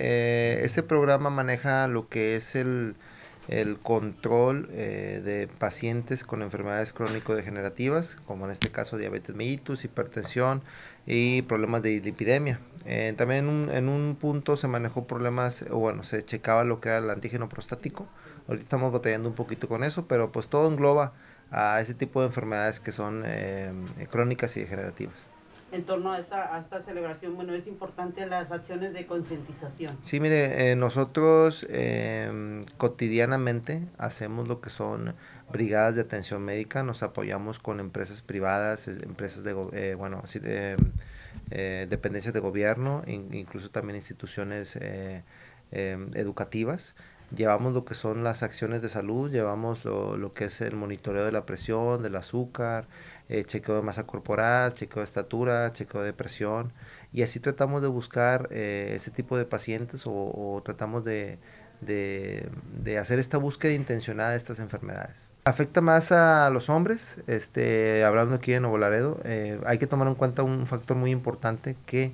este programa maneja lo que es el, el control eh, de pacientes con enfermedades crónico-degenerativas, como en este caso diabetes mellitus, hipertensión y problemas de lipidemia. Eh, también en un, punto se manejó problemas, bueno, se checaba lo que era el antígeno prostático. Ahorita estamos batallando un poquito con eso, pero pues todo engloba a ese tipo de enfermedades que son crónicas y degenerativas en torno a esta, a esta celebración, bueno, es importante las acciones de concientización. Sí, mire, eh, nosotros eh, cotidianamente hacemos lo que son brigadas de atención médica, nos apoyamos con empresas privadas, empresas de, eh, bueno, eh, dependencias de gobierno, incluso también instituciones educativas llevamos lo que son las acciones de salud, llevamos lo, que es el monitoreo de la presión, del azúcar, eh, chequeo de masa corporal, chequeo de estatura, chequeo de presión. Y así tratamos de buscar eh, ese tipo de pacientes o, tratamos de, hacer esta búsqueda intencionada de estas enfermedades. Afecta más a los hombres, este, hablando aquí de Nuevo Laredo, eh, hay que tomar en cuenta un factor muy importante que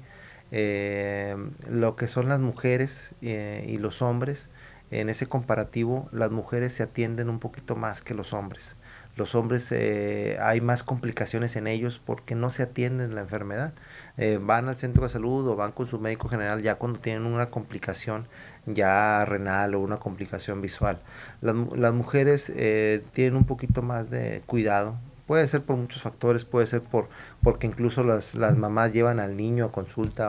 lo que son las mujeres y los hombres en ese comparativo las mujeres se atienden un poquito más que los hombres. Los hombres eh, hay más complicaciones en ellos porque no se atienden la enfermedad. Eh, van al centro de salud o van con su médico general ya cuando tienen una complicación ya renal o una complicación visual. Las, mujeres eh, tienen un poquito más de cuidado. Puede ser por muchos factores, puede ser por porque incluso las, las mamás llevan al niño a consulta